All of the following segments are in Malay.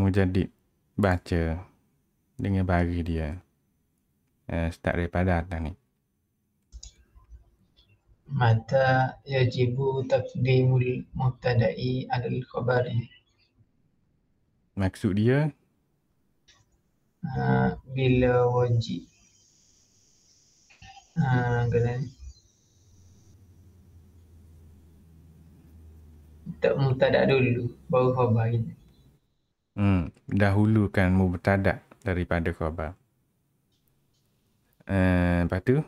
Mujadid baca dengan bagi dia uh, start daripada atas ni. Mata yajibu takdimul mubtada'i adal khabari. Maksud dia? Uh, bila wajib. Uh, kena tak mubtada' dulu baru khabar ini. Hmm, dahulukan mubtada daripada khabar. Eh, lepas tu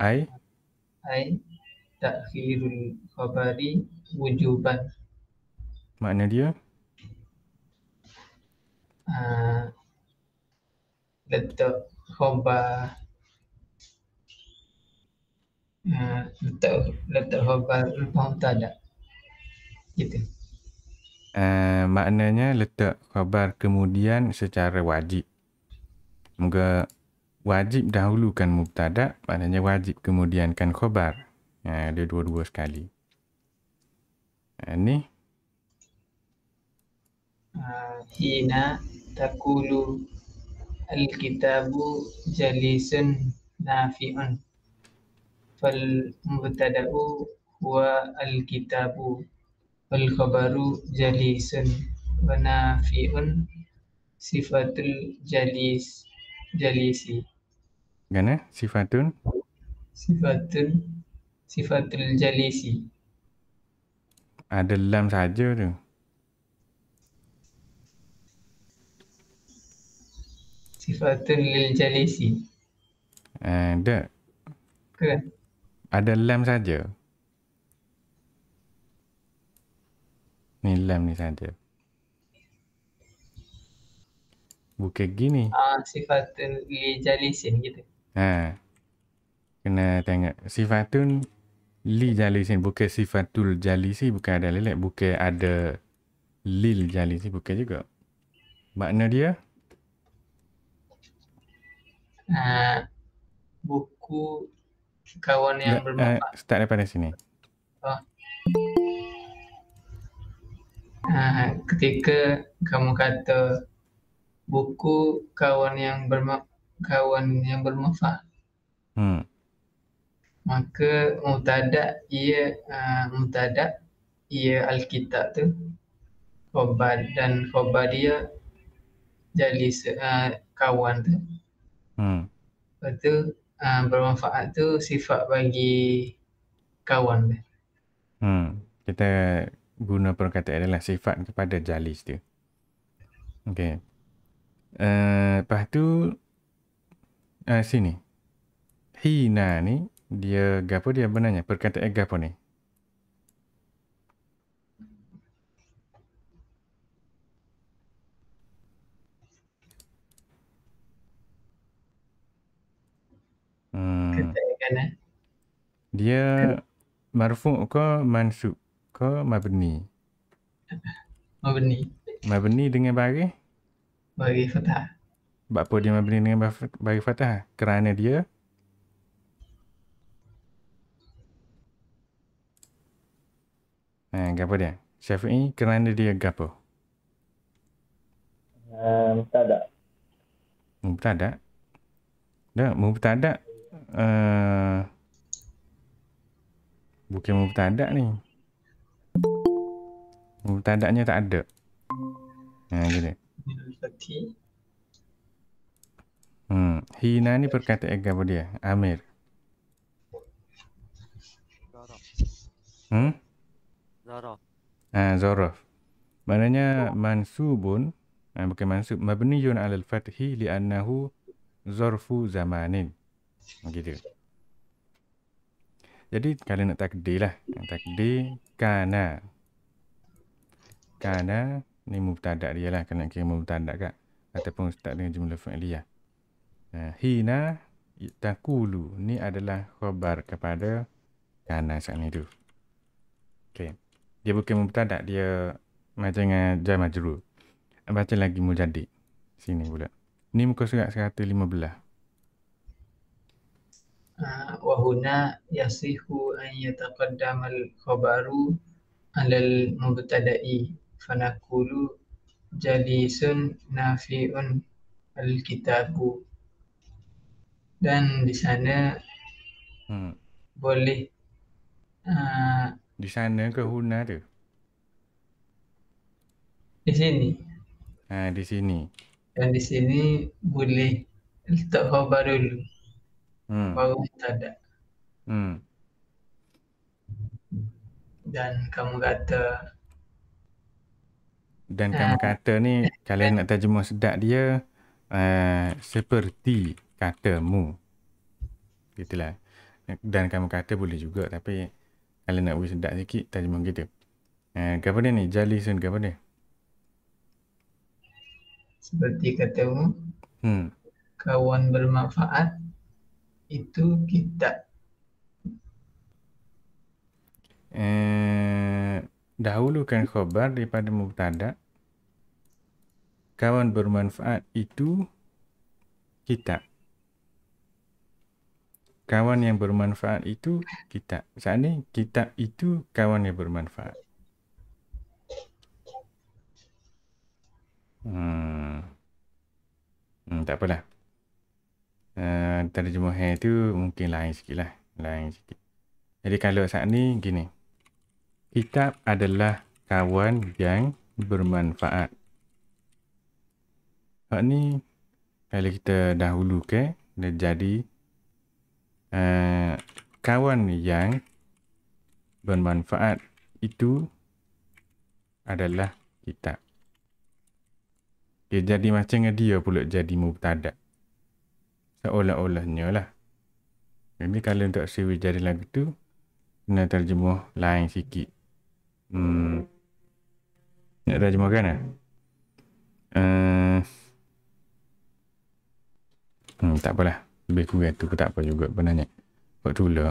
ai ai takhirul khabari wujuban. Makna dia? Uh, letak khabar Uh, letak, letak khabar lupa tak ada gitu uh, maknanya letak khabar kemudian secara wajib. Moga wajib dahulukan mubtada, maknanya wajib kemudiankan khabar. Uh, ada dua-dua sekali. Ini. Eh, uh, hina takulu alkitabu jalisan nafi'un. Fal mubtada'u wa alkitabu wal khabaru jalisun wa nafi'un sifatul jalis jalisi gana sifatun sifatun sifatul jalisi ada lam saja tu sifatun lil jalisi ada ke ada lam saja Ni lem ni saja. Bukit gini. Ah sifatun li jalisin gitu. Ha. Kena tengok sifatun li jalisin bukan sifatul jalisi bukan ada lelek bukan ada lil jalisi bukan juga. Makna dia? Ah buku kawan yang eh, eh, bermanfaat. start daripada sini. Oh. Ah, ketika kamu kata buku kawan yang berma kawan yang bermanfaat. Hmm. Maka mutada ia uh, ah, mutada ia alkitab tu khabar dan khabar dia jadi uh, kawan tu. Hmm. Lepas uh, bermanfaat tu sifat bagi kawan tu. Hmm. Kita guna perkataan adalah sifat kepada jalis dia. Okey. Uh, lepas tu uh, sini. Hina ni dia gapo dia benarnya perkataan gapo ni? Hmm. Kan, eh? Dia marfu ke mansub? ke Mabni? Mabni. Mabni dengan bagi. Bagi Fatah. Sebab apa dia Mabni dengan bagi Fatah? Kerana dia? Eh, gapo dia? Syafi'i kerana dia gapo? Um, tak ada. Tak ada? Tak, mumpah eh, tak ada. Uh, bukan mumpah tak ada ni. Huruf oh, tandaknya tak ada. Ha, gini. Hmm. Hina ni perkata ega apa dia? Amir. Hmm? Zorof. Ha, Zorof. Maknanya oh. mansubun. Ha, bukan mansub. Mabniyun alal fathi li'annahu zorfu zamanin. Ha, gitu. Jadi kalau nak takdir lah. Takdir kana mubtada kan, ni mubtada dia lah kena kira mubtada kan ataupun start dengan jumlah fa'liyah nah eh, hina taqulu ni adalah khabar kepada kana saat ni tu okey dia bukan mubtada dia macam dengan jar majrur baca lagi mujaddid sini pula ni muka surat 115 ah, wa huna yasihu an yataqaddamal khabaru alal mubtada'i fanakulu jalisun nafi'un alkitabu dan di sana hmm. boleh uh, di sana ke huna tu di sini ha, di sini dan di sini boleh letak khabar dulu hmm. baru tak ada hmm. dan kamu kata dan kamu ha. kata ni kalian nak terjemah sedap dia uh, seperti katamu itulah. dan kamu kata boleh juga tapi kalian nak buat sedap sikit terjemah kita uh, eh, gapada ni jali sun gapada seperti katamu hmm. kawan bermanfaat itu kita eh uh, dahulukan khobar daripada mubtada kawan bermanfaat itu kita kawan yang bermanfaat itu kita saat ni kita itu kawan yang bermanfaat hmm, hmm tak apalah uh, terjemahan itu mungkin lain sikit lah lain sikit jadi kalau saat ni gini uh, Kitab adalah kawan yang bermanfaat. Hak ni kalau kita dahulu ke dia jadi uh, kawan yang bermanfaat itu adalah kitab. Dia jadi macam dia pula jadi mubtadak. Seolah-olahnya lah. Jadi kalau untuk siwi jadi lagu tu, kena terjemuh lain sikit. Hmm. Nak terjemahkan eh? Uh. Hmm, tak apalah. Lebih kurang tu pun tak apa juga sebenarnya. Buat dulu.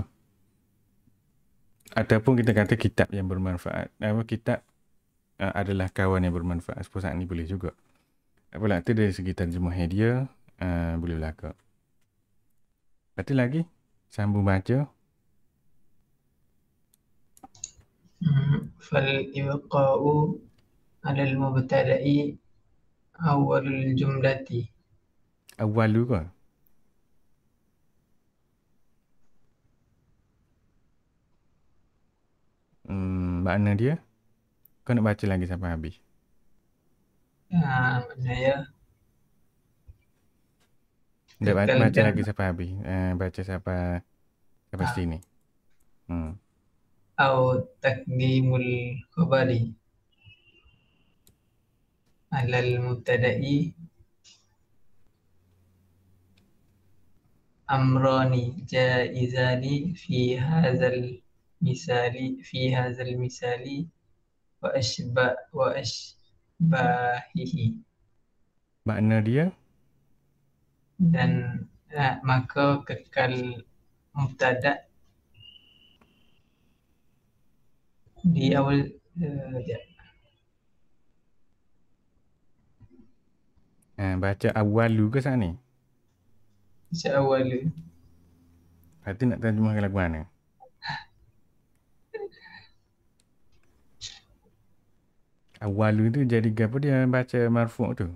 Ataupun kita kata kitab yang bermanfaat. Apa kitab uh, adalah kawan yang bermanfaat. Sepuluh saat ni boleh juga. Tak apalah. Itu dari segi terjemah dia. Uh, eh, boleh belakang. Lepas lagi. Sambung baca. فالإبقاء على المبتدأ أول الجملة أول لغة makna dia kau nak baca lagi sampai habis ah uh, ya baca lagi sampai habis uh, baca sampai sampai ha. sini hmm أو تقديم الخبر على المبتدأ أمران جائزان في هذا المثال في هذا المثال وأشبه وأشباهه makna dia dan eh, maka kekal mubtada di hmm. awal uh, eh, baca awal ke saat ni? Baca awal. Hati nak terjemah ke lagu mana? awal tu jadi apa dia baca marfuq tu?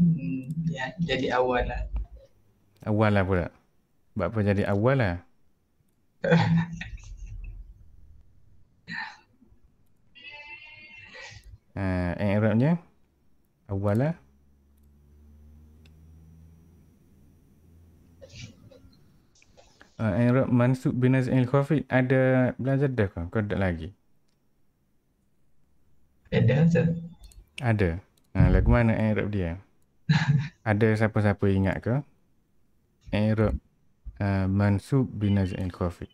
Hmm, ya, jadi awal lah. Awal lah pula. Buat apa jadi awal lah. Uh, ah, yang eh, Arabnya Awal lah uh, ah, Yang eh, Arab Mansub bin Azim al-Khafid Ada belajar dah kau? Kau ada lagi? Ada Ada? Ada uh, Lagu mana yang eh, Arab dia? ada siapa-siapa ingat ke? i'rab uh, mansub bi naz'il khafi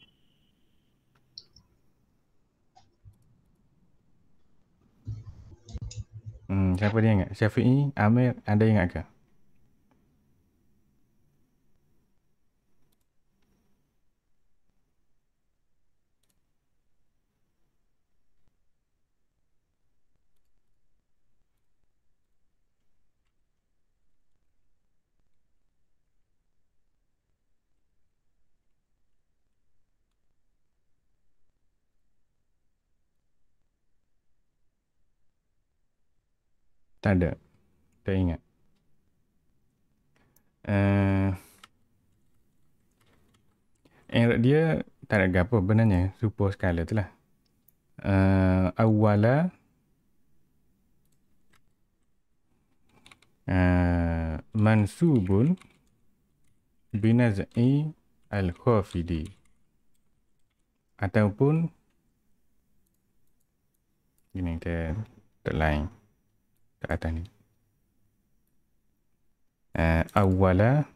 hmm siapa dia ingat syafi'i amir anda ingat Tak ada. Tak ingat. Uh, eh, error dia tak ada apa benarnya. Super skala tu lah. Uh, awala. Uh, mansubun. Binaz'i al-khafidi. Ataupun. gini dia. Tak lain kat atas ni. Uh, eh, awala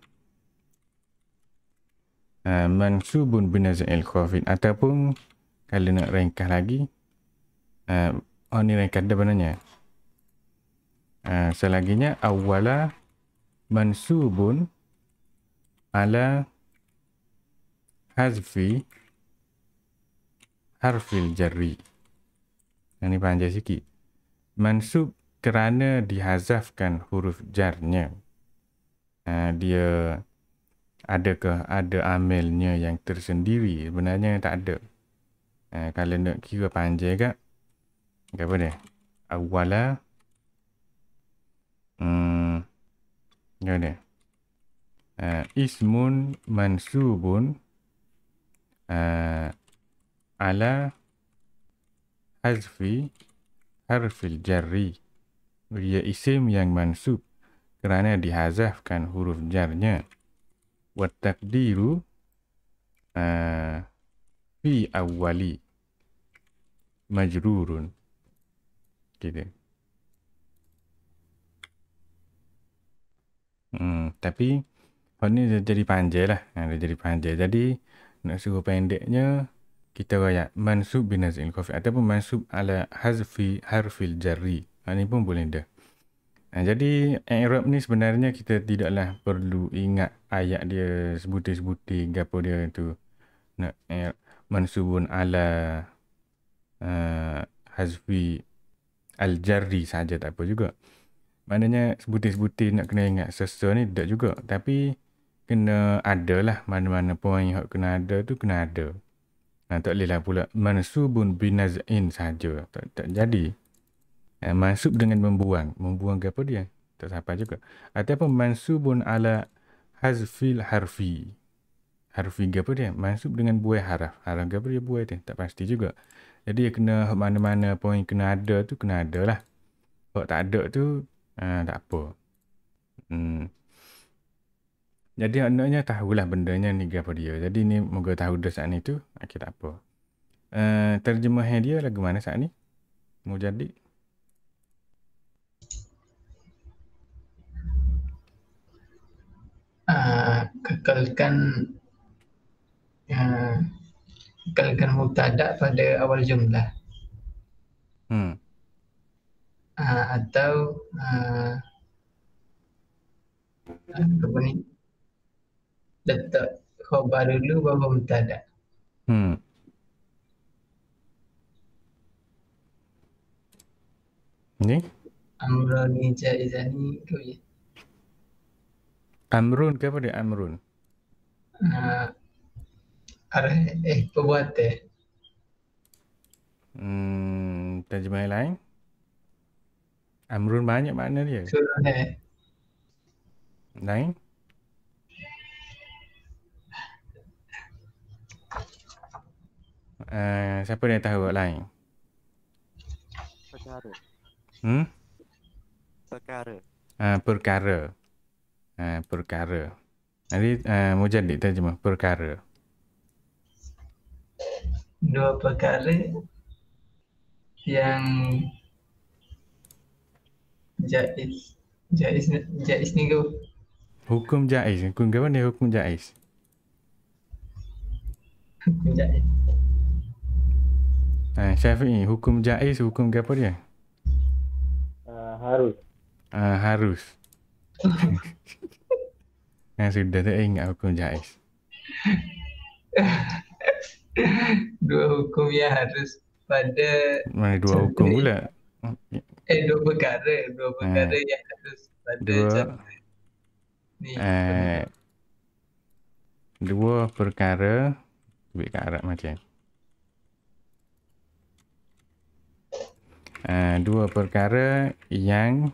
uh, eh, mansubun binazail khafin ataupun kalau nak rengkah lagi uh, oh ni rengkah dah benarnya uh, selaginya awala mansubun ala hazfi harfil jari ini panjang sikit mansub kerana dihazafkan huruf jarnya. Ha, dia ke? ada amilnya yang tersendiri? Sebenarnya tak ada. Ha, kalau nak kira panjang Gak Kat apa ni? Awala. Hmm. Kat uh, ah, ismun mansubun. Uh, ala. Hazfi. Harfil jarri. Ia isim yang mansub kerana dihazafkan huruf jarnya. Wattakdiru ah, fi uh, awwali majrurun. Gitu. Hmm, tapi hal ni jadi panjang lah. Ha, dia jadi panjang. Jadi nak suruh pendeknya kita rakyat mansub binazil kofi ataupun mansub ala hazfi harfil jarri. Ini pun boleh dah. Ha, jadi, Arab ni sebenarnya kita tidaklah perlu ingat ayat dia sebutir-sebutir gapo dia tu. Nak eh, mansubun ala uh, hazfi al-jarri saja tak apa juga. Maknanya sebutir-sebutir nak kena ingat sesa ni tak juga. Tapi, kena ada lah. Mana-mana poin yang kena ada tu kena ada. Nah, ha, tak bolehlah pula mansubun binaz'in saja. Tak, tak Jadi, Eh, mansub dengan membuang membuang ke apa dia tak sampai juga ataupun mansubun ala hazfil harfi harfi ke apa dia mansub dengan buai haraf haraf ke apa dia buai dia tak pasti juga jadi kena mana-mana poin kena ada tu kena ada lah kalau tak ada tu uh, tak apa hmm. jadi anaknya tahulah nya ni ke apa dia jadi ni moga tahu dah saat ni tu okay, tak apa uh, eh, terjemahnya dia lagu mana saat ni mau jadi Ah, kekalkan uh, kekalkan mutadak pada awal jumlah hmm. Uh, atau uh, apa ni letak khobar dulu bawa mutadak hmm. ni Amrani jaizani tu ya. Amrun ke apa dia Amrun? Uh, arah eh perbuat eh. Hmm, terjemah yang lain. Amrun banyak makna dia. Suruh eh. Lain. Uh, siapa yang tahu lain? Perkara. Hmm? Perkara. Ah, uh, perkara uh, perkara. Nanti uh, eh, Mujadid terjemah perkara. Dua perkara yang jaiz. Jaiz, jaiz ni ke? Hukum jaiz. Hukum ke mana hukum jaiz? Hukum jaiz. Ha, eh, Syafi'i, hukum jaiz, hukum ke apa dia? Uh, harus. Uh, harus. Harus. Nah sudah tu eh, ingat hukum jais. dua hukum yang harus pada Mana dua hukum pula? Eh dua perkara, dua perkara eh. yang harus pada dua, Ni. Eh, dua perkara Ambil ke Arab macam Eh, dua perkara yang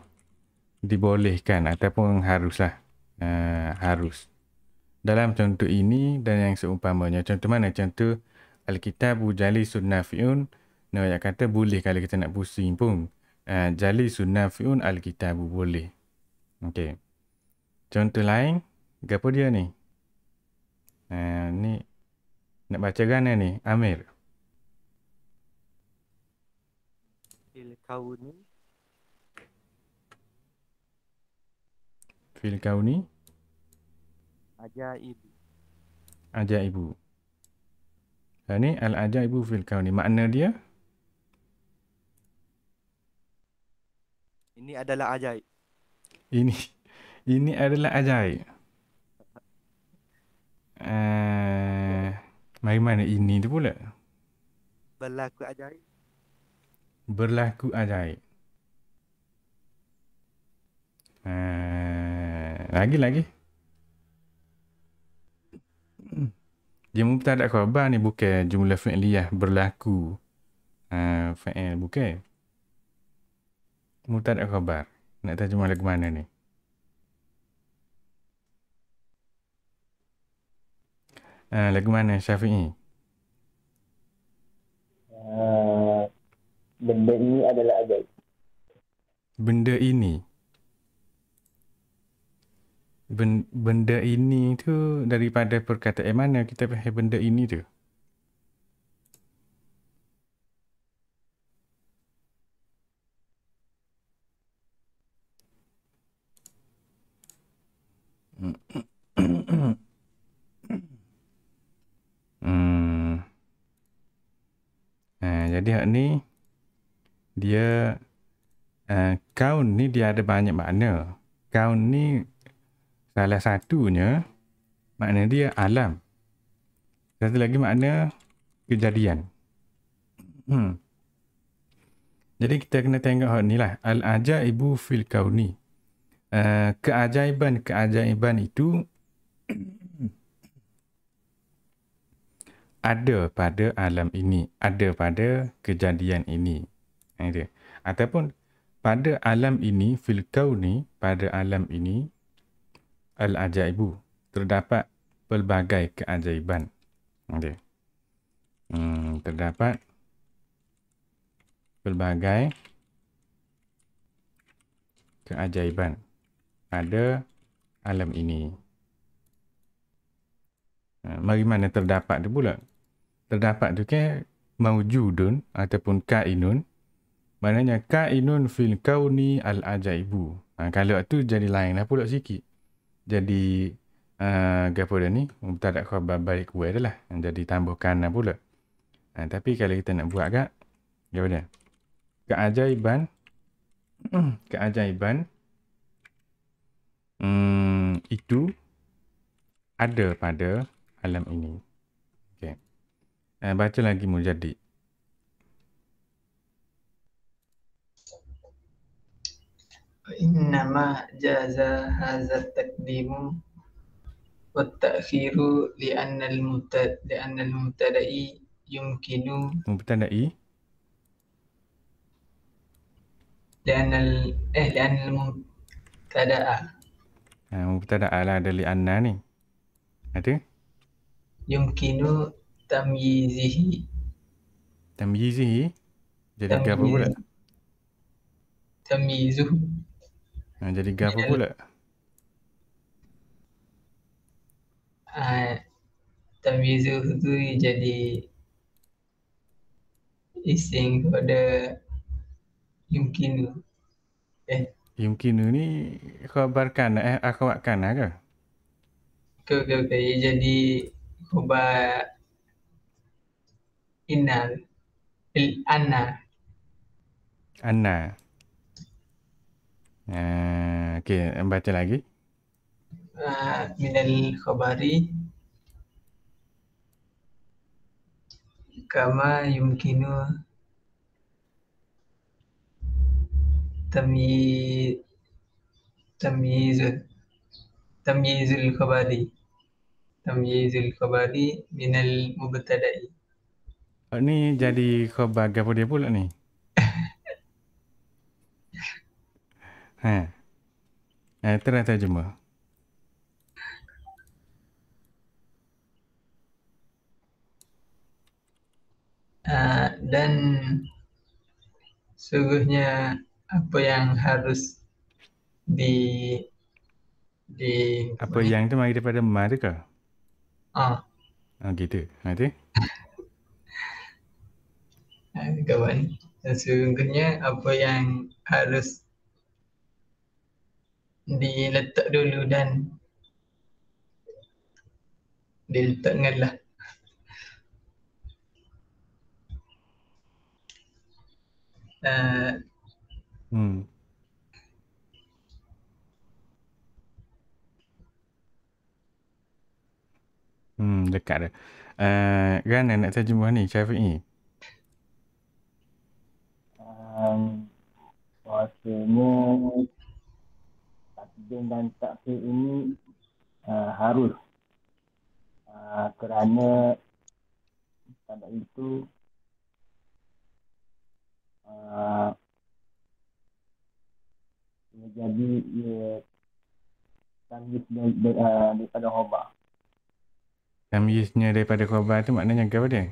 dibolehkan ataupun haruslah. Uh, harus. Dalam contoh ini dan yang seumpamanya. Contoh mana? Contoh Alkitab bujali Sunnah Fi'un. Nah, yang kata boleh kalau kita nak pusing pun. Uh, eh, jali Sunnah Alkitab boleh. Okey. Contoh lain. Apa dia ni? Uh, ni. Nak baca mana ni? Amir. ni Fil kauni Ajaib Ajaibu Dan ni Al-ajaibu ha, fil kauni Makna dia Ini adalah ajaib Ini Ini adalah ajaib Uh, eh, mari mana ini tu pula Berlaku ajaib Berlaku ajaib eh, lagi lagi dia mungkin tak ada khabar ni bukan jumlah fa'liyah berlaku uh, ah, fa'il eh, bukan mungkin tak ada khabar nak tahu jumlah lagu mana ni uh, lagu mana Syafi'i uh, ah, benda ini adalah adat benda ini benda ini tu daripada perkataan mana kita pakai benda ini tu? hmm. Eh, jadi hak ni dia uh, kaun ni dia ada banyak makna. Kaun ni Salah satunya makna dia alam. Satu lagi makna kejadian. Hmm. Jadi kita kena tengok hal ni lah. Al-ajaibu fil kauni. Uh, eh, keajaiban-keajaiban itu ada pada alam ini. Ada pada kejadian ini. Ada. Ataupun pada alam ini, fil kauni, pada alam ini, Al-Ajaibu terdapat pelbagai keajaiban. Okey. Hmm, terdapat pelbagai keajaiban Ada alam ini. Hmm, mari mana terdapat tu pula. Terdapat tu ke mawjudun ataupun kainun. Maknanya kainun fil kauni al-ajaibu. Ha, kalau tu jadi lain lah pula sikit jadi uh, eh, apa dia ni tak ada khabar baik kue dia lah jadi tambah kanan lah pula uh, tapi kalau kita nak buat agak, apa dia keajaiban keajaiban um, itu ada pada alam ini okay. uh, eh, baca lagi mujadid فإنما جاز هذا التقديم والتأخير لأن المت... لأن المبتدئ يمكن مبتدئ لأن ال... إيه لأن المبتدأ مبتدأ على دليل أن ني أدي يمكن تمييزه تمييزه جدي تمييزه nak jadi guard apa pula? Ah, Tapi Zul tu jadi Ising kepada Yumkinu Eh Yumkinu ni khabarkan eh akhawatkan ah, lah ke? Ke ke ke dia jadi khabar Inal Anna Anna Eh, okay, baca lagi. Ah, minal khabari kama yumkinu tamyi tamyiz tamyiz al khabari tamyiz al khabari minal mubtada'i. Oh, jadi khabar apa dia pula ni? Ha. Eh, try terjemah. Uh, dan sungguhnya apa yang harus di di apa ni? yang tu mari daripada ma ke? Ah. Uh. Ah gitu. Nanti. Ha, ah kawan, dan sungguhnya apa yang harus diletak dulu dan diletak lah hmm. uh, hmm. Hmm, dekat dah. Uh, Rana nak saya jumpa ni, Syafiq ni. Um, Waktumu hukum dan takfir ini uh, harus uh, kerana pada itu uh, menjadi ia tamyiz uh, daripada khabar. Tamyiznya daripada khabar itu maknanya apa dia?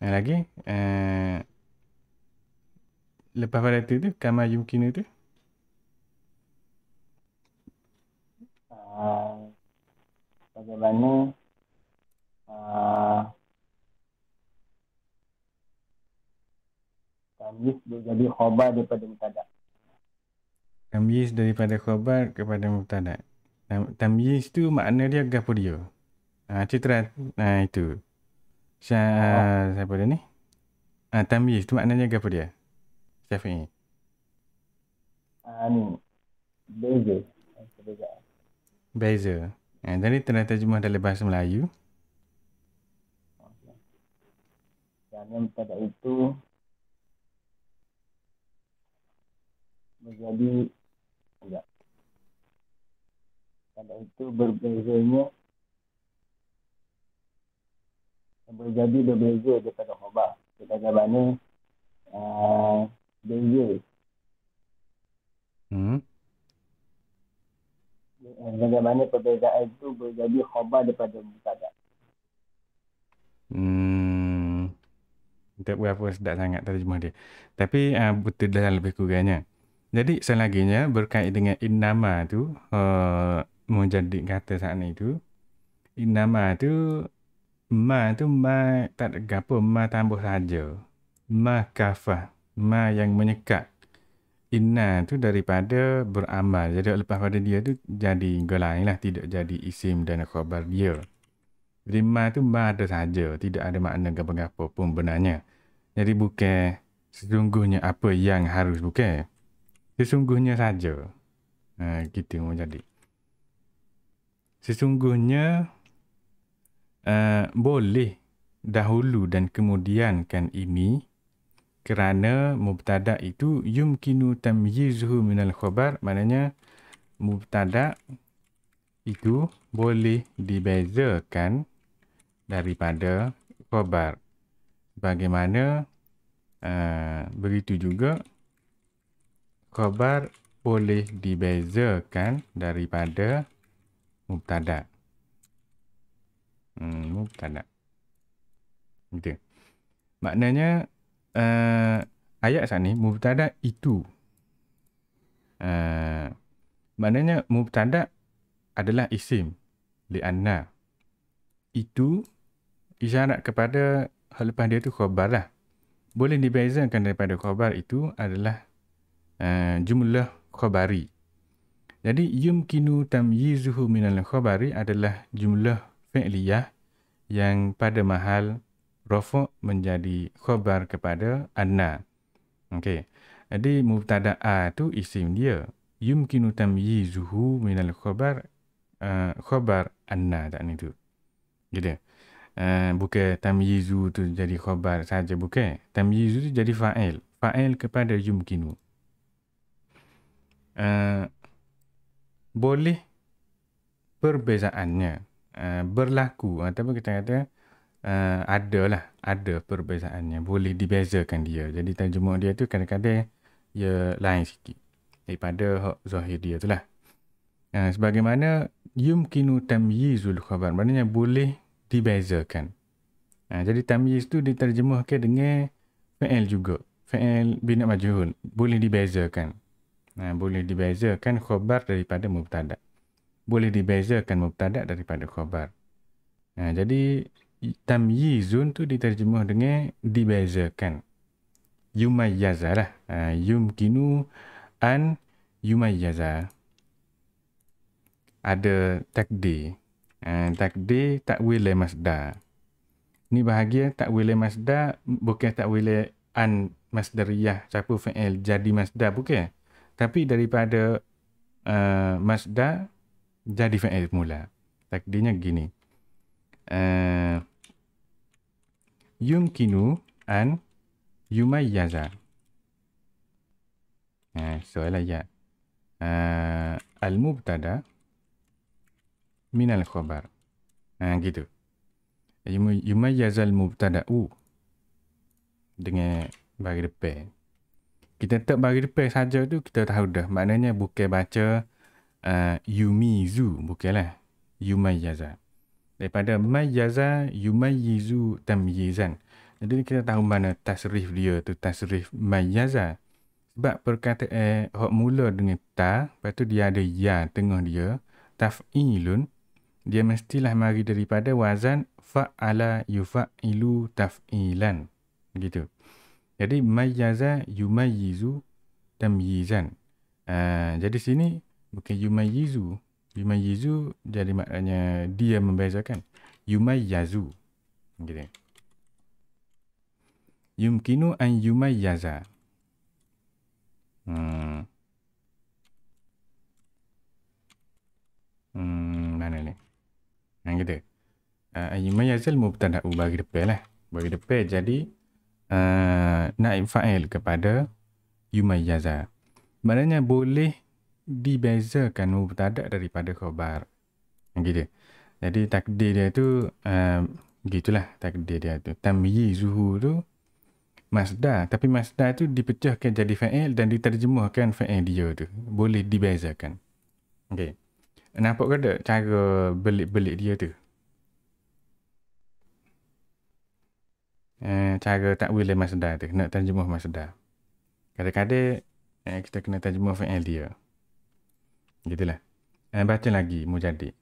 Dan lagi uh, Lepas variety tu Kamal Yumkina tu uh, Bagaimana uh, ah, khobar daripada mutadak Tamis daripada khobar kepada mutadak Tamis tu makna dia gapur dia uh, nah uh, ah, Itu Syah, oh. Eh, siapa dia ni? Ah, eh, Tamiz tu maknanya apa dia? Chef ah, ni. Ani. Beza. Beza. Ha, eh, jadi tanda terjemah dalam bahasa Melayu. Dan yang pada itu menjadi tidak. Pada itu berbezanya yang boleh jadi berbeza daripada khabar. Kita kata ni uh, beza. Hmm. Eh, bagaimana perbezaan itu boleh jadi khabar daripada mutada. Hmm. Tak buat apa sedap sangat terjemah dia. Tapi uh, betul dalam lebih kurangnya. Jadi selaginya berkait dengan innama tu uh, menjadi kata saat itu innama tu ma tu ma tak ada apa ma tambah saja ma kafah ma yang menyekat inna tu daripada beramal jadi lepas pada dia tu jadi gelain lah tidak jadi isim dan khabar dia jadi ma tu ma ada saja tidak ada makna gapa-gapa pun benarnya jadi bukan sesungguhnya apa yang harus bukan sesungguhnya saja ha, gitu mau jadi sesungguhnya Eh, boleh dahulu dan kemudian kan ini kerana mubtada itu yumkinu tamyizuhu minal khabar maknanya mubtada itu boleh dibezakan daripada khabar bagaimana uh, begitu juga khabar boleh dibezakan daripada mubtada' Hmm, bukan nak. Itu. Maknanya uh, ayat sana ni mubtada itu. Uh, maknanya mubtada adalah isim li anna. Itu isyarat kepada hal lepas dia tu khabar lah. Boleh dibezakan daripada khabar itu adalah uh, jumlah khabari. Jadi yumkinu tamyizuhu minal khabari adalah jumlah fi'liyah yang pada mahal rafu menjadi khabar kepada anna. Okey. Jadi mubtada a tu isim dia. Yumkinu tamyizuhu min al-khabar uh, khabar anna tak itu, tu. Gitu. Uh, bukan tamyizu tu jadi khabar saja bukan. Tamyizu tu jadi fa'il. Fa'il kepada yumkinu. Uh, boleh perbezaannya. Eh, berlaku ataupun eh, kita kata uh, lah, ada perbezaannya boleh dibezakan dia jadi terjemuh dia tu kadang-kadang ia ya lain sikit daripada hak zahir dia tu lah uh, sebagaimana yumkinu tamyizul khabar maknanya boleh dibezakan uh, jadi tamyiz tu diterjemahkan dengan fa'il juga fa'il bina majhul boleh dibezakan uh, boleh dibezakan khabar daripada mubtada' boleh dibezakan mubtada daripada khabar. Ha, jadi tamyizun tu diterjemah dengan dibezakan. Yumayyaza lah. Ha, yumkinu an yumayyaza. Ada takdir. Ha, takdir takwil masdar. Ni bahagia takwil masda. bukan takwil an masdariyah siapa fa'il jadi masda bukan. Tapi daripada uh, masdar jadi fa'il eh, mula. Takdirnya gini. Uh, yumkinu an yumayyaza. Uh, eh, soalan ya. Uh, Al-mubtada minal khobar. Uh, gitu. Yum, yumayyaza al-mubtada'u. Dengan bagi depan. Kita tak bagi depan saja tu kita tahu dah. Maknanya bukan baca uh, yumizu bukanlah yumayaza daripada mayaza yumayizu tamyizan jadi kita tahu mana tasrif dia tu tasrif mayaza sebab perkataan eh, mula dengan ta lepas tu dia ada ya tengah dia taf'ilun dia mestilah mari daripada wazan fa'ala yufa'ilu taf'ilan gitu. jadi mayaza yumayizu tamyizan uh, ah, jadi sini Bukan Yumai Yizu. Yumai Yizu jadi maknanya dia membezakan. Yumai Yazu. Gini. Yumkinu an Yumai Yaza. Hmm. Hmm, mana ni? Yang kita. Uh, ah, Yumai Yazal mubtada'u bagi depan lah. Bagi depan jadi uh, ah, naib fa'il kepada Yumai Yaza. Maknanya boleh dibezakan mubtada daripada khabar. Gitu. Jadi takdir dia tu um, gitulah takdir dia tu. Tamyizuhu tu masdar tapi masdar tu dipecahkan jadi fa'il dan diterjemahkan fa'il dia tu. Boleh dibezakan. Okey. Nampak ke tak cara belik-belik dia tu? Eh, cara takwil masdar tu. Nak terjemah masdar. Kadang-kadang eh, kita kena terjemah fa'il dia. Gitulah. Eh, baca lagi Mujadid.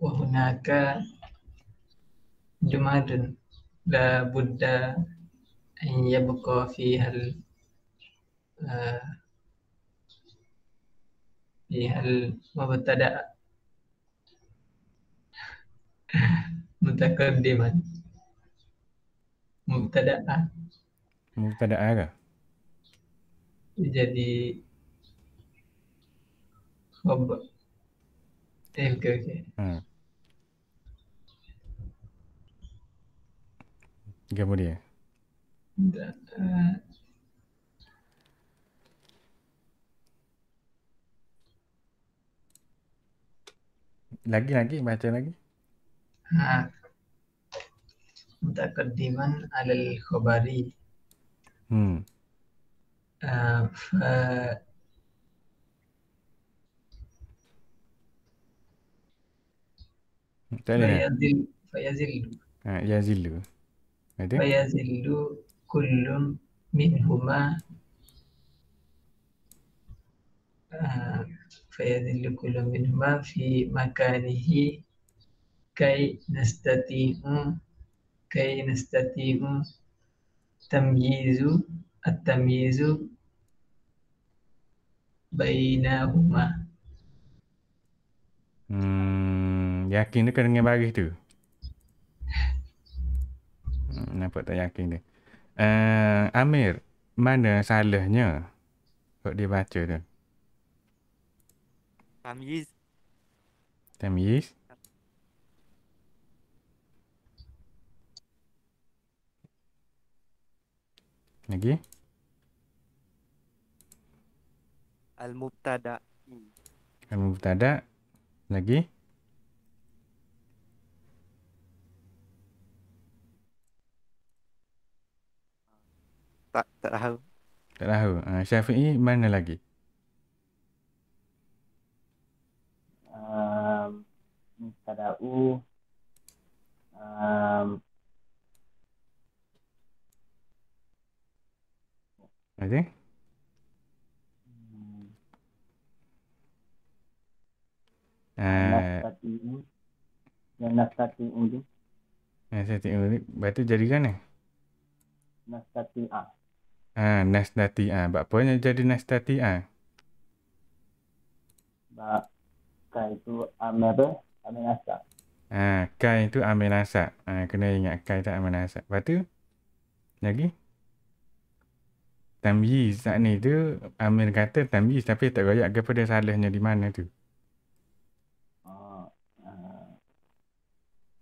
Wa hunaka jumadun la buddha an yabqa fi hal eh, fi hal mubtada mutaqaddiman mubtada mubtada ke jadi khabar. Eh, okay, okay. Hmm. boleh. Dan, lagi lagi baca lagi ha mutaqaddiman alal khabari hmm. ف تاني فيزل فيزل آه، يزل بعدين فيزل كل منهما آه، فيذل كل منهما في مكانه كي نستطيع كي نستطيع تمييز التمييز bainahuma. Hmm, yakin tu kena dengan baris tu. Hmm, nampak tak yakin dia. Uh, Amir, mana salahnya? Kok dia baca tu? Tamiz. Tamiz. Lagi? Okay. Al-Mubtada. Al-Mubtada. Lagi. Tak, tak tahu. Tak tahu. Uh, Syafi'i mana lagi? Um, Mubtada'u. Um, Okay. Eh. Yang nasdati u tu. Nasdati u ni. Baik tu jadi kan ni? Nasdati a. Ha, ah, nasdati a. Ah, Bak apa yang jadi nasdati a? Ah. Bak kai tu amir apa? Amir nasdak. Ha, kai tu amir nasdak. Ha, kena ingat kai tu amir nasdak. Lepas tu? Lagi? Tamyiz saat ni tu Amir kata Tamyiz tapi tak royak kepada salahnya di mana tu. Ha,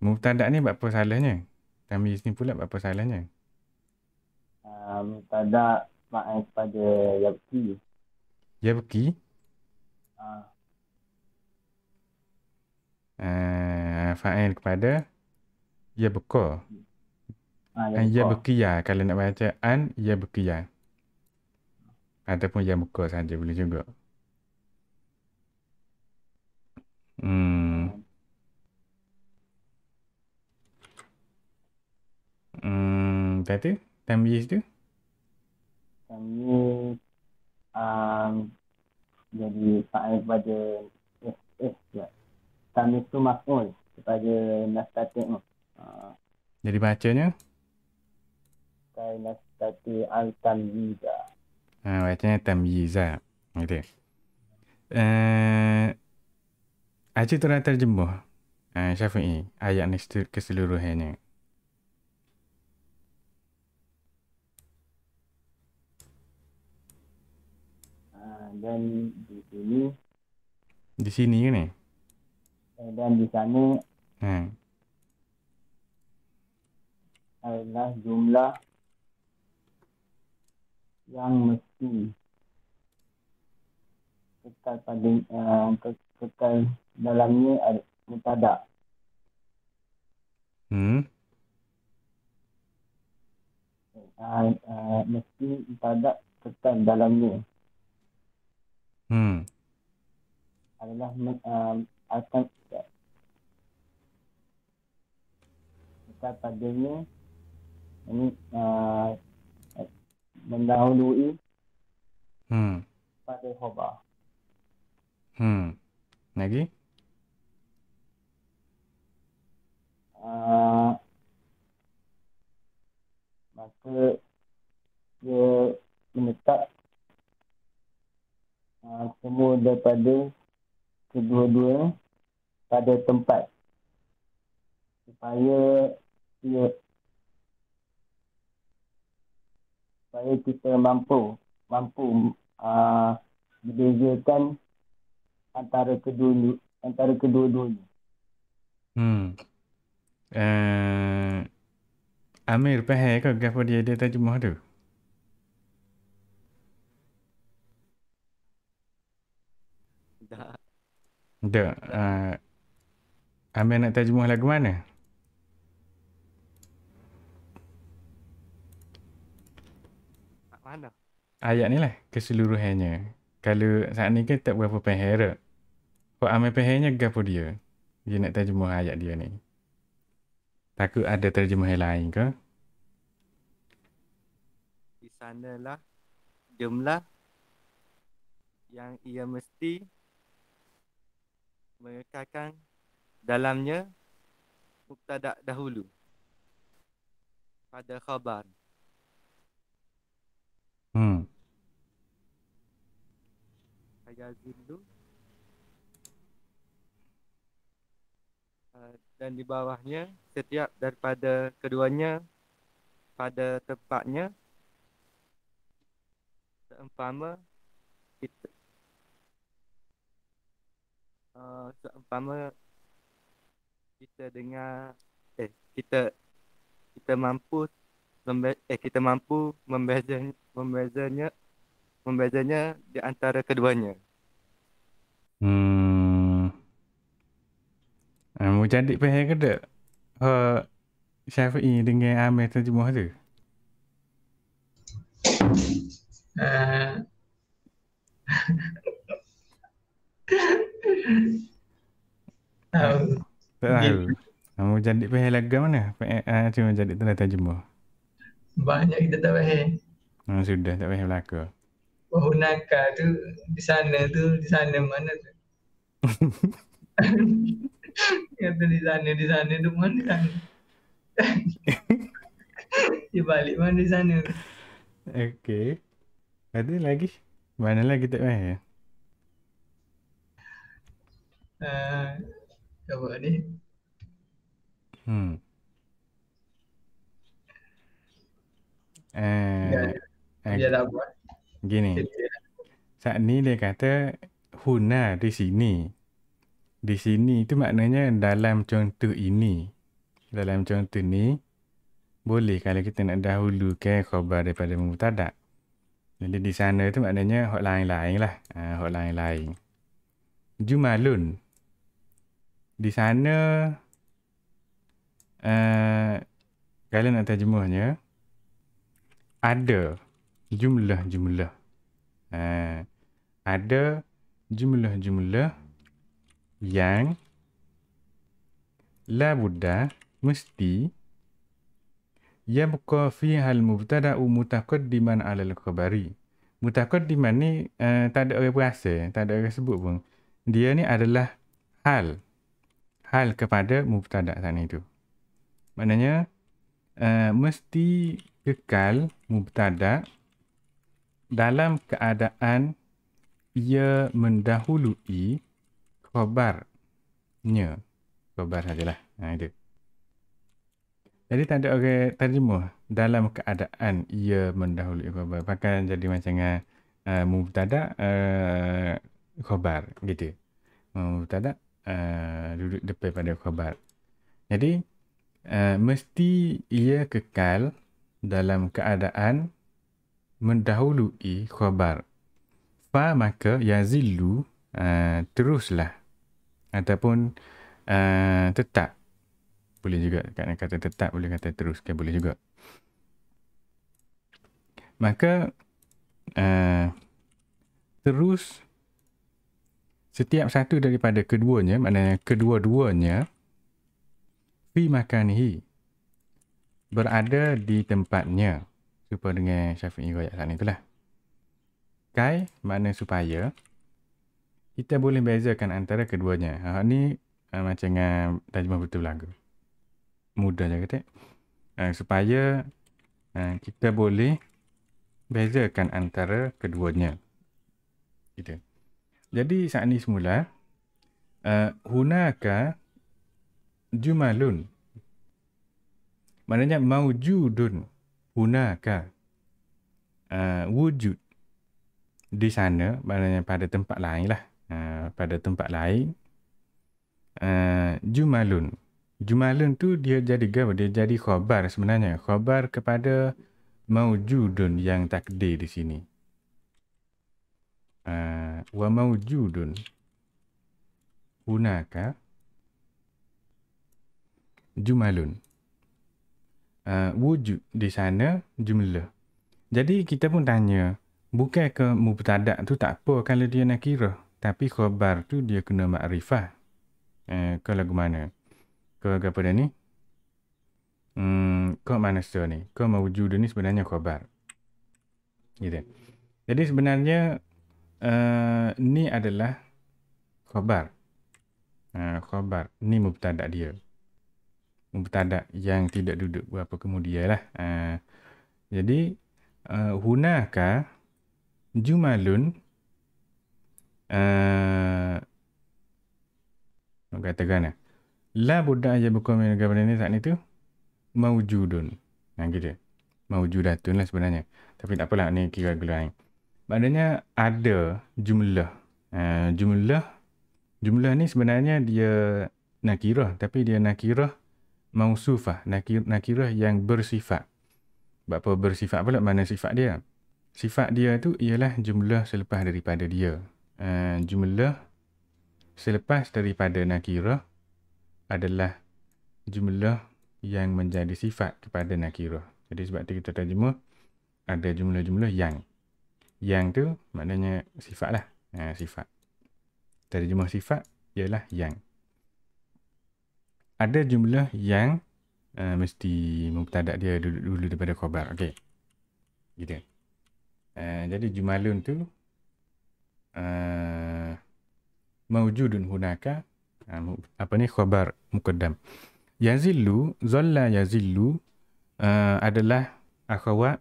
Mubtada ni apa salahnya? Kami ni pula apa salahnya? Uh, mubtada makna kepada yabki. Yabki? Ah. Uh. Uh, fa'il kepada yabka. Uh, an ya, ah, ya, ya kalau nak baca an ya Ataupun yabka saja boleh juga. Hmm. Hmm, tak ada? Time bias tu? Kami um, jadi faham pada eh, eh, ya. kami itu makmul kepada Nastar Tekno. Uh, jadi bacanya? Kami Nastar Al-Tan Yiza. Ha, ah, bacanya Tan Yiza. Okay. Uh, eh, Aci terjemuh. Uh, eh, Syafiq ayat ni keseluruhannya. dan di sini di sini ke ni eh, dan di sana ha adalah jumlah yang mesti kekal pada uh, eh, kekal dalamnya ada mutada hmm Uh, uh, mesti pada tekan dalamnya hmm. adalah uh, akan kita padanya ini uh, mendahului hmm. pada hoba. Hmm. Lagi? Uh, maka dia menetap semua ah, daripada kedua-dua pada tempat supaya ia supaya kita mampu mampu uh, antara kedua antara kedua-duanya. Hmm. Uh, Amir pernah ke gapo dia dia tajmuh tu? Uh, Tak. Uh, Amir nak terjemah lagu mana? Mana? Ayat ni lah keseluruhannya. Kalau saat ni kan tak berapa pengherak. Kalau Amir pengherak ke apa dia? Dia nak terjemah ayat dia ni. Takut ada terjemah lain ke? Di sanalah jumlah yang ia mesti mengekalkan dalamnya muktada dahulu pada khabar. Hmm. Saya dulu. Ah, dan di bawahnya setiap daripada keduanya pada tempatnya seumpama Eh, seumpama kita dengar eh kita kita mampu eh kita mampu membezanya membezanya membezanya di antara keduanya. Hmm. Ah, mau jadi ke tak? Uh, eh, Syafi'i dengan Amir terjemah tu? Uh, tak Faham. Kamu jadi pahal lagu mana? Eh, Cuma jadi tu lah Banyak kita tak pahal. Oh, sudah, tak pahal belakang. Oh, nakal tu. Di sana tu, di sana mana tu. Kata di sana, di sana tu mana sana. di balik mana di sana tu. Okay. Ada lagi? Mana lagi tak pahal? uh, apa ni hmm eh dia, eh, dia gini saat ni dia kata huna lah, di sini di sini itu maknanya dalam contoh ini dalam contoh ni boleh kalau kita nak dahulukan khabar daripada mubtada jadi di sana itu maknanya hot lain-lain lah uh, ah, hot lain-lain jumalun di sana uh, eh, kalau nak terjemahnya ada jumlah-jumlah uh, ada jumlah-jumlah yang la buddha mesti yabqa fiha al-mubtada'u mutaqaddiman 'ala al-khabari mana ni uh, tak ada orang perasa tak ada orang sebut pun dia ni adalah hal hal kepada mubtada tadi itu. Maknanya uh, mesti kekal mubtada dalam keadaan ia mendahului khabarnya. Khabar sajalah. Nah ha, itu. Jadi tak ada orang okay, terjemah dalam keadaan ia mendahului khabar. Pakai jadi macam uh, mubtada uh, khabar gitu. Mubtada uh, duduk depan pada khabar. Jadi, uh, mesti ia kekal dalam keadaan mendahului khabar. Fa maka yazilu uh, teruslah ataupun uh, tetap. Boleh juga kata, kata tetap, boleh kata teruskan, boleh juga. Maka uh, terus Setiap satu daripada keduanya, maknanya kedua-duanya, fi makanihi berada di tempatnya. Serupa dengan Syafi'i Goyak saat itulah. Kai, makna supaya, kita boleh bezakan antara keduanya. Ha, ni ha, macam dengan tajmah betul lagu. Mudah je kata. Ha, supaya ha, kita boleh bezakan antara keduanya. Kita. Gitu. Jadi saat ni semula uh, hunaka jumalun. Maknanya maujudun hunaka. Uh, wujud di sana Maksudnya pada tempat lain lah. Uh, pada tempat lain. Uh, jumalun. Jumalun tu dia jadi gawa, dia jadi khabar sebenarnya. Khabar kepada maujudun yang takdir di sini. Ah, wa mawjudun hunaka jumalun uh, wujud di sana jumlah jadi kita pun tanya bukan ke mubtada tu tak apa kalau dia nak kira tapi khabar tu dia kena makrifah eh, ke lagu mana ke kepada ni hmm, ke mana ni ke mawujud ni sebenarnya khabar gitu jadi sebenarnya Eh, ni adalah khabar. Uh, khabar. Ni mubtada' dia. Mubtada' yang tidak duduk berapa kemudianlah. Uh, eh, jadi, uh, hunaka jumalun Uh, katakan lah. La buddha ayat buku mereka ni tak ni tu. Mawujudun. Yang nah, kira. Mawujudatun lah sebenarnya. Tapi tak apalah ni kira gelang maknanya ada jumlah. Uh, jumlah jumlah ni sebenarnya dia nakirah tapi dia nakirah mausufah, nakir, nakirah yang bersifat. Apa bersifat pula mana sifat dia? Sifat dia tu ialah jumlah selepas daripada dia. Uh, jumlah selepas daripada nakirah adalah jumlah yang menjadi sifat kepada nakirah. Jadi sebab tu kita terjemah ada jumlah-jumlah yang. Yang tu maknanya sifat lah. Ha, sifat. jumlah sifat ialah yang. Ada jumlah yang uh, mesti mempertadak dia dulu, dulu daripada khabar. Okey. Gitu. Uh, jadi jumalun tu uh, ha, mawujudun hunaka uh, apa ni khabar mukaddam. Yazillu, zalla yazillu uh, adalah akhawat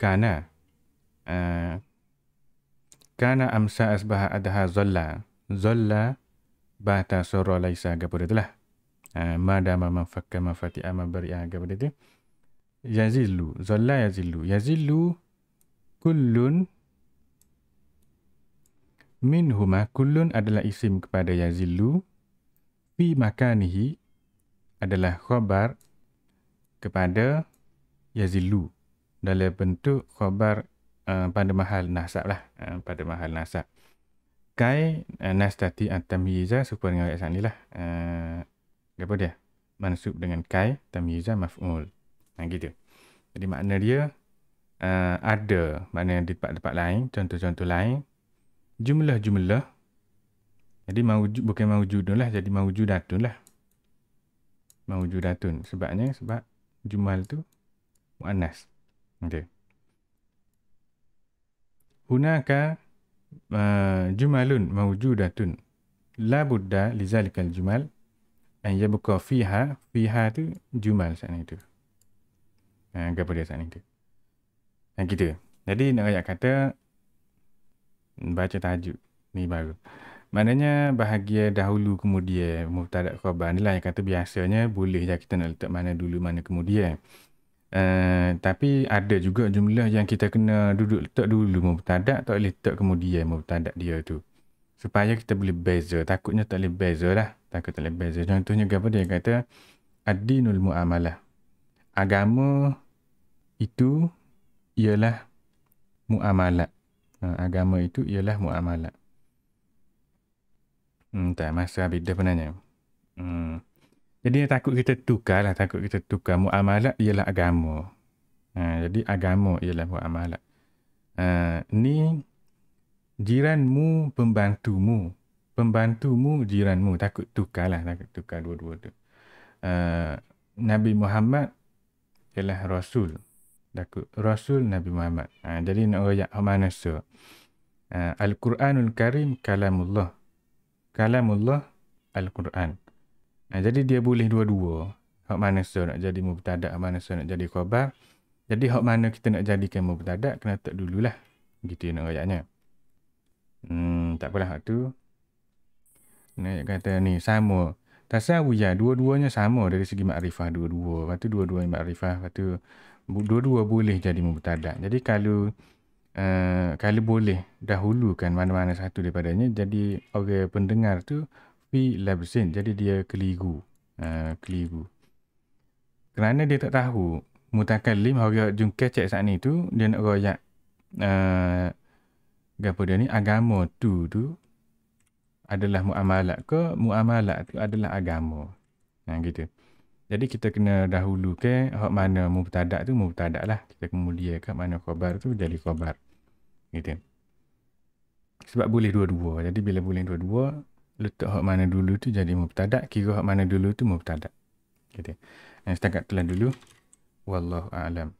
kana. Uh, kana amsa asbaha adha zalla zalla bata sura laisa gapada telah ha, madama mafakka mafati ama bari aga pada tu yazillu zalla Yazilu yazillu kullun huma kullun adalah isim kepada Yazilu. fi makanihi adalah khabar kepada Yazilu dalam bentuk khabar Eh, pada mahal nasab lah. Eh, pada mahal nasab. Kai eh, nastati at-tamyiza serupa dengan ayat ni lah. Uh, apa dia? Mansub dengan kai tamyiza maf'ul. Nah ha, gitu. Jadi makna dia uh, ada makna di tempat-tempat lain, contoh-contoh lain. Jumlah-jumlah. Jadi mawujud bukan mawujudun lah, jadi mawujudatun lah. Mawujudatun. Sebabnya sebab jumal tu muannas. Okay hunaka jumalun mawjudatun la budda lizalikal jumal dan ia buka fiha fiha tu jumal saat ni tu agak dia saat ni tu dan kita jadi nak ayat kata baca tajuk ni baru maknanya bahagia dahulu kemudian muftadak khabar ni lah yang kata biasanya boleh je kita nak letak mana dulu mana kemudian Uh, tapi ada juga jumlah yang kita kena duduk letak dulu mubtadak tak boleh letak kemudian mubtadak dia tu supaya kita boleh beza takutnya tak boleh beza lah takut tak boleh beza contohnya apa dia kata adinul mu'amalah agama itu ialah mu'amalah uh, agama itu ialah mu'amalah hmm, tak masa habis dia pernah nanya hmm. Jadi takut kita tukar lah, takut kita tukar. Mu'amalat ialah agama. Ha, jadi agama ialah mu'amalat. Ha, ni jiranmu pembantumu. Pembantumu jiranmu. Takut tukar lah, takut tukar dua-dua tu. Ha, Nabi Muhammad ialah Rasul. Takut Rasul Nabi Muhammad. Ha, jadi nak rakyat manusia. Ha, Al-Quranul Karim kalamullah. Kalamullah Al-Quran. Nah, jadi dia boleh dua-dua. Hak mana saya nak jadi mubtada, hak mana saya nak jadi khabar. Jadi hak mana kita nak jadikan mubtada kena tak dululah. Gitu nak rakyatnya. Hmm, tak apalah hak tu. Nak kata ni sama. Tasawuf ya, dua-duanya sama dari segi makrifah dua-dua. Lepas dua-dua makrifah, lepas dua-dua boleh jadi mubtada. Jadi kalau uh, kalau boleh dahulukan mana-mana satu daripadanya, jadi orang okay, pendengar tu tapi labsin jadi dia keligu uh, ah, keligu kerana dia tak tahu mutakan lim hari jun kecek saat ni tu dia nak royak uh, apa dia ni agama tu tu adalah muamalat ke muamalat tu adalah agama ha, gitu jadi kita kena dahulu ke hak mana mubtadak tu mubtadak lah kita kemudian kat mana khabar tu jadi khabar gitu sebab boleh dua-dua jadi bila boleh dua-dua letak hak mana dulu tu jadi mubtada kira hak mana dulu tu mubtada gitu. Yang setakat telah dulu wallahu alam.